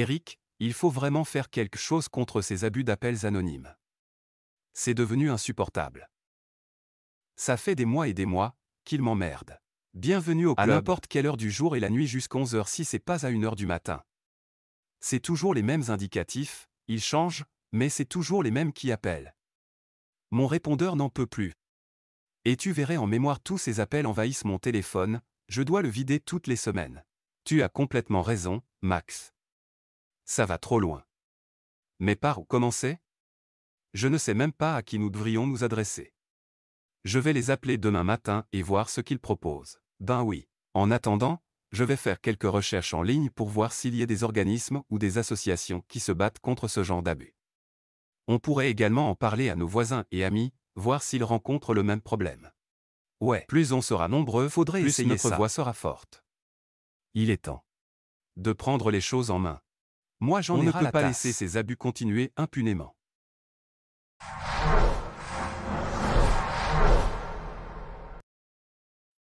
Eric, il faut vraiment faire quelque chose contre ces abus d'appels anonymes. C'est devenu insupportable. Ça fait des mois et des mois qu'il m'emmerde. Bienvenue au club. À n'importe quelle heure du jour et la nuit jusqu'à 11h si c'est pas à 1h du matin. C'est toujours les mêmes indicatifs, ils changent, mais c'est toujours les mêmes qui appellent. Mon répondeur n'en peut plus. Et tu verrais en mémoire tous ces appels envahissent mon téléphone, je dois le vider toutes les semaines. Tu as complètement raison, Max ça va trop loin. Mais par où commencer Je ne sais même pas à qui nous devrions nous adresser. Je vais les appeler demain matin et voir ce qu'ils proposent. Ben oui. En attendant, je vais faire quelques recherches en ligne pour voir s'il y a des organismes ou des associations qui se battent contre ce genre d'abus. On pourrait également en parler à nos voisins et amis, voir s'ils rencontrent le même problème. Ouais, plus on sera nombreux, faudrait plus essayer notre voix sera forte. Il est temps de prendre les choses en main. Moi j'en ne peut pas laisser ces abus continuer impunément.